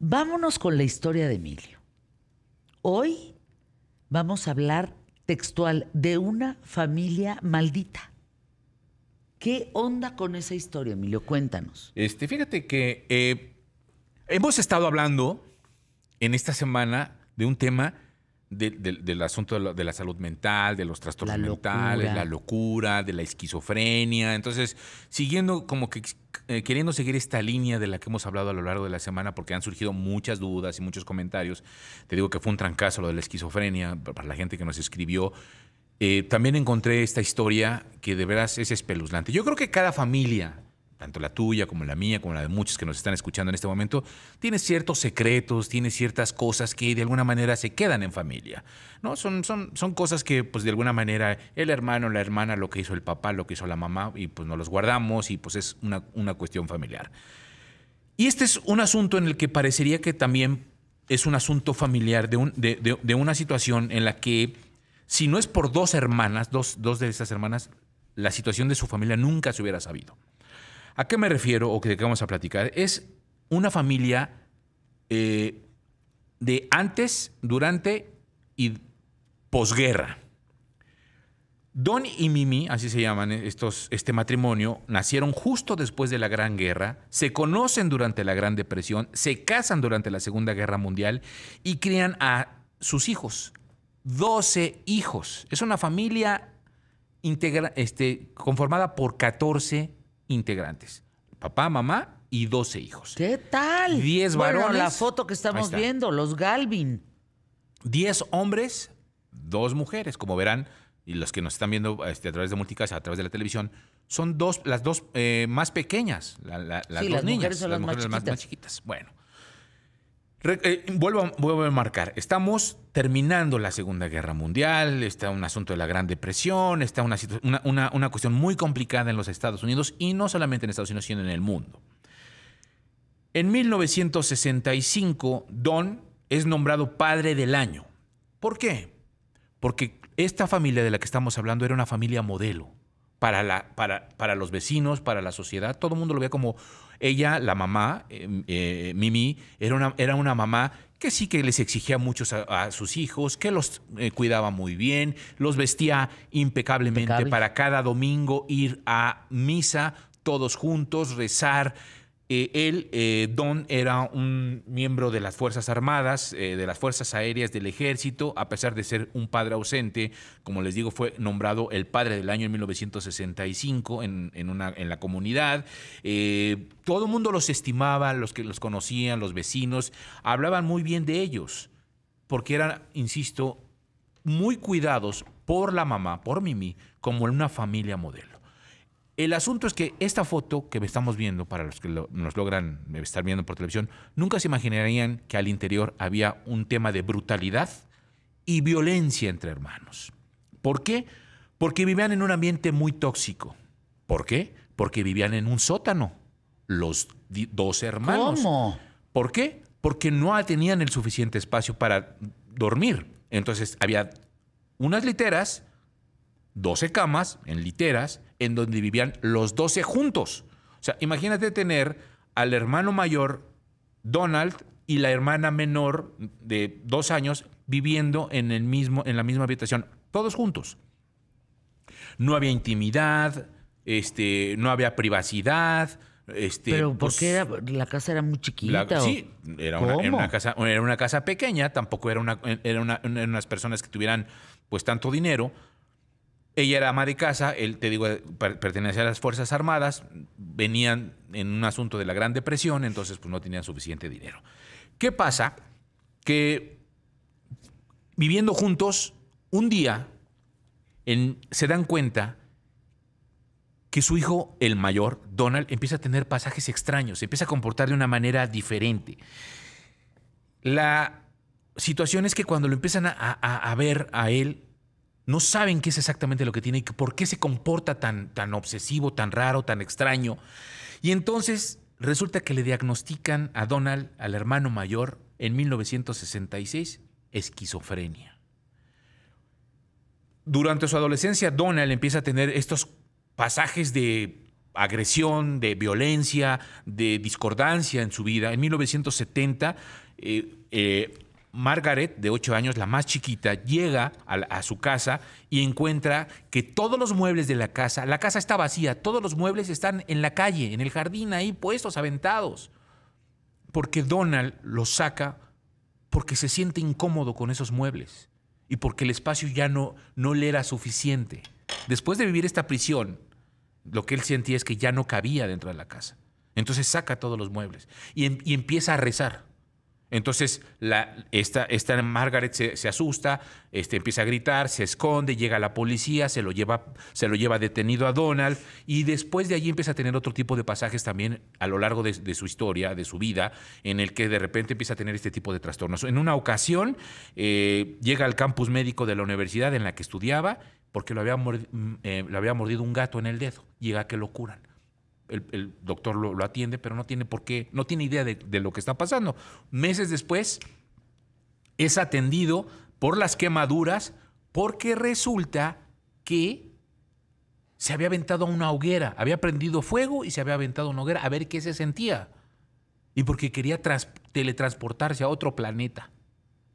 Vámonos con la historia de Emilio. Hoy vamos a hablar textual de una familia maldita. ¿Qué onda con esa historia, Emilio? Cuéntanos. Este, fíjate que eh, hemos estado hablando en esta semana de un tema del asunto de la, salud mental, de los trastornos mentales, la locura, de la esquizofrenia. Entonces, siguiendo como que eh, queriendo seguir esta línea de la que hemos hablado a lo largo de la semana, porque han surgido muchas dudas y muchos comentarios. Te digo que fue un trancazo lo de la esquizofrenia para la gente que nos escribió. Eh, también encontré esta historia que de veras es espeluznante. Yo creo que cada familia tanto la tuya como la mía, como la de muchos que nos están escuchando en este momento, tiene ciertos secretos, tiene ciertas cosas que de alguna manera se quedan en familia. ¿no? Son, son, son cosas que, pues de alguna manera, el hermano, la hermana, lo que hizo el papá, lo que hizo la mamá, y pues nos los guardamos y pues es una, cuestión familiar. Y este es un asunto en el que parecería que también es un asunto familiar de, de, una situación en la que, si no es por dos hermanas, dos, dos de esas hermanas, la situación de su familia nunca se hubiera sabido. ¿A qué me refiero o qué vamos a platicar? Es una familia eh, de antes, durante y posguerra. Don y Mimi, así se llaman estos, este matrimonio, nacieron justo después de la Gran Guerra, se conocen durante la Gran Depresión, se casan durante la Segunda Guerra Mundial y crían a sus hijos. 12 hijos. Es una familia este, conformada por 14 integrantes. Papá, mamá y 12 hijos. ¿Qué tal? 10 bueno, varones. la foto que estamos viendo, los Galvin. 10 hombres, dos mujeres. Como verán, y los que nos están viendo este, a través de multicasa, a través de la televisión, son dos, las dos eh, más pequeñas, la, las niñas. son las, mujeres más, Las más chiquitas. Bueno. Eh, vuelvo, a marcar, estamos terminando la Segunda Guerra Mundial, está un asunto de la Gran Depresión, está una, una cuestión muy complicada en los Estados Unidos y no solamente en Estados Unidos, sino en el mundo. En 1965, Don es nombrado padre del año. ¿Por qué? Porque esta familia de la que estamos hablando era una familia modelo para, la, para, para los vecinos, para la sociedad. Todo el mundo lo veía como ella, la mamá, em, eh, Mimi, era una, era una mamá que sí que les exigía mucho a, sus hijos, que los eh, cuidaba muy bien, los vestía impecablemente para cada domingo ir a misa todos juntos, rezar, eh, él, eh, Don, era un miembro de las Fuerzas Armadas, eh, de las Fuerzas Aéreas del Ejército, a pesar de ser un padre ausente, como les digo, fue nombrado el padre del año en 1965 en, en la comunidad. todo el mundo los estimaba, los que los conocían, los vecinos, hablaban muy bien de ellos, porque eran, insisto, muy cuidados por la mamá, por Mimi, como en una familia modelo. El asunto es que esta foto que estamos viendo, para los que nos logran estar viendo por televisión, nunca se imaginarían que al interior había un tema de brutalidad y violencia entre hermanos. ¿Por qué? Porque vivían en un ambiente muy tóxico. ¿Por qué? Porque vivían en un sótano, los dos hermanos. ¿Cómo? ¿Por qué? Porque no tenían el suficiente espacio para dormir. Entonces había unas literas, 12 camas en literas en donde vivían los 12 juntos. O sea, imagínate tener al hermano mayor, Donald, y la hermana menor de dos años viviendo en, el mismo, en la misma habitación, todos juntos. No había intimidad, este, no había privacidad. Este, Pero porque pues la casa era muy chiquita? sí, era una, casa, era una casa pequeña, tampoco era, una, era unas personas que tuvieran pues tanto dinero, ella era ama de casa, él, te digo, pertenecía a las Fuerzas Armadas, venían en un asunto de la Gran Depresión, entonces pues no tenían suficiente dinero. ¿Qué pasa? Que viviendo juntos, un día se dan cuenta que su hijo, el mayor, Donald, empieza a tener pasajes extraños, se empieza a comportar de una manera diferente. La situación es que cuando lo empiezan a ver a él, no saben qué es exactamente lo que tiene y por qué se comporta tan, tan obsesivo, tan raro, tan extraño. Y entonces resulta que le diagnostican a Donald, al hermano mayor, en 1966, esquizofrenia. Durante su adolescencia, Donald empieza a tener estos pasajes de agresión, de violencia, de discordancia en su vida. En 1970, Margaret, de 8 años, la más chiquita, llega a, su casa y encuentra que todos los muebles de la casa, la casa está vacía, todos los muebles están en la calle, en el jardín, ahí puestos, aventados. Porque Donald los saca porque se siente incómodo con esos muebles y porque el espacio ya no, no le era suficiente. Después de vivir esta prisión, lo que él sentía es que ya no cabía dentro de la casa. Entonces saca todos los muebles y em, empieza a rezar entonces, la, esta, Margaret se, asusta, este, empieza a gritar, se esconde, llega la policía, se lo, lleva, se lo lleva detenido a Donald y después de allí empieza a tener otro tipo de pasajes también a lo largo de, su historia, de su vida, en el que de repente empieza a tener este tipo de trastornos. En una ocasión, eh, llega al campus médico de la universidad en la que estudiaba porque lo había, mordido, mm, eh, había mordido un gato en el dedo. Llega que lo curan el, doctor lo, atiende, pero no tiene por qué, no tiene idea de, lo que está pasando. Meses después es atendido por las quemaduras porque resulta que se había aventado a una hoguera, había prendido fuego y se había aventado a una hoguera a ver qué se sentía. Y porque quería teletransportarse a otro planeta.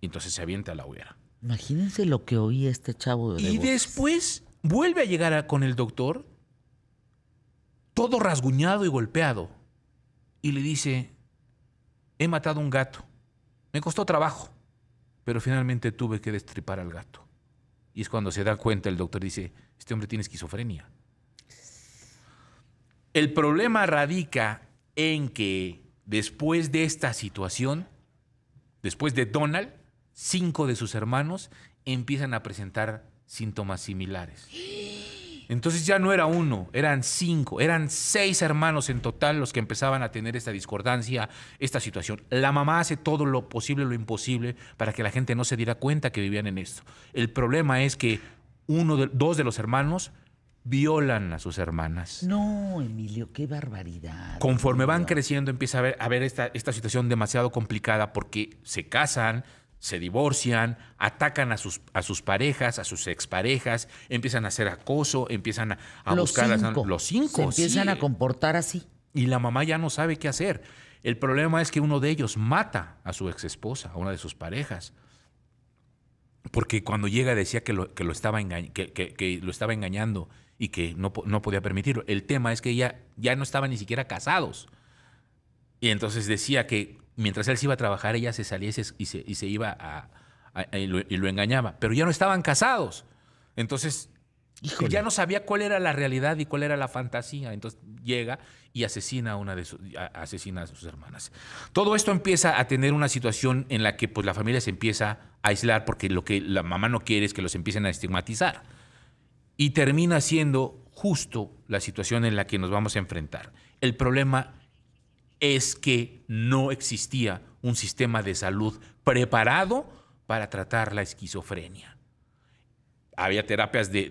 Y entonces se avienta a la hoguera. Imagínense lo que oía este chavo de Y después vuelve a llegar con el doctor todo rasguñado y golpeado, y le dice, he matado un gato, me costó trabajo, pero finalmente tuve que destripar al gato. Y es cuando se da cuenta el doctor dice, este hombre tiene esquizofrenia. El problema radica en que después de esta situación, después de Donald, cinco de sus hermanos empiezan a presentar síntomas similares. Entonces ya no era uno, eran cinco, eran seis hermanos en total los que empezaban a tener esta discordancia, esta situación. La mamá hace todo lo posible, lo imposible, para que la gente no se diera cuenta que vivían en esto. El problema es que uno de, dos de los hermanos violan a sus hermanas. No, Emilio, qué barbaridad. Conforme van creciendo empieza a haber, ver esta situación demasiado complicada porque se casan, se divorcian, atacan a sus, a sus parejas, a sus exparejas, empiezan a hacer acoso, empiezan a, buscar A, los cinco. empiezan a comportar así. Y la mamá ya no sabe qué hacer. El problema es que uno de ellos mata a su exesposa, a una de sus parejas. Porque cuando llega decía que lo, que lo, estaba, lo estaba engañando y que no, podía permitirlo. El tema es que ya, ya no estaban ni siquiera casados. Y entonces decía que mientras él se iba a trabajar, ella se salía y se, iba a, y, lo, engañaba. Pero ya no estaban casados. Entonces, ya no sabía cuál era la realidad y cuál era la fantasía. Entonces llega y asesina a una de sus, asesina a sus hermanas. Todo esto empieza a tener una situación en la que pues, la familia se empieza a aislar porque lo que la mamá no quiere es que los empiecen a estigmatizar. Y termina siendo justo la situación en la que nos vamos a enfrentar. El problema es que no existía un sistema de salud preparado para tratar la esquizofrenia. Había terapias de,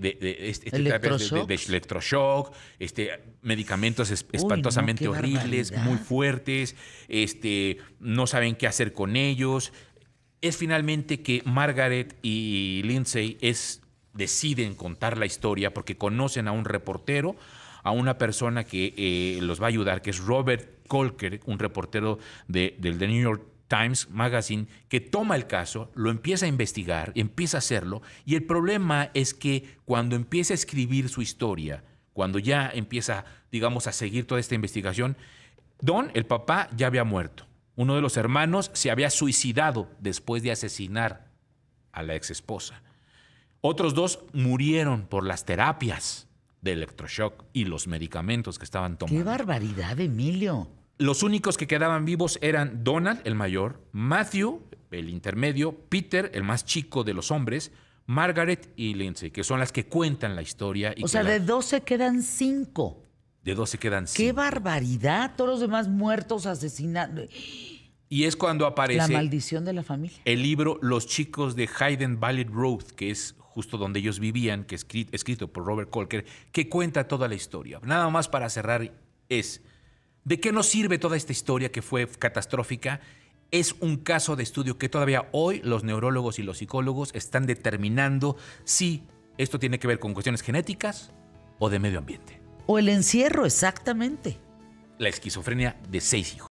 este, este, ¿Electroshock? este, medicamentos espantosamente horribles, muy fuertes, este, no saben qué hacer con ellos. Es finalmente que Margaret y Lindsay deciden contar la historia porque conocen a un reportero, a una persona que eh, los va a ayudar, que es Robert Colker, un reportero del The New York Times Magazine, que toma el caso, lo empieza a investigar, empieza a hacerlo, y el problema es que cuando empieza a escribir su historia, cuando ya empieza, digamos, a seguir toda esta investigación, Don, el papá, ya había muerto. Uno de los hermanos se había suicidado después de asesinar a la ex esposa. Otros dos murieron por las terapias de electroshock y los medicamentos que estaban tomando. ¡Qué barbaridad, Emilio! Los únicos que quedaban vivos eran Donald, el mayor, Matthew, el intermedio, Peter, el más chico de los hombres, Margaret y Lindsay, que son las que cuentan la historia. Y o sea, de 12 quedan 5. De 12 quedan 5. ¡Qué barbaridad! Todos los demás muertos, asesinados. Y es cuando aparece. La maldición de la familia. El libro Los chicos de Hayden Valley Road, que es justo donde ellos vivían, que es escrito por Robert Colker, que cuenta toda la historia. Nada más para cerrar es, ¿de qué nos sirve toda esta historia que fue catastrófica? Es un caso de estudio que todavía hoy los neurólogos y los psicólogos están determinando si esto tiene que ver con cuestiones genéticas o de medio ambiente. O el encierro, exactamente. La esquizofrenia de seis hijos.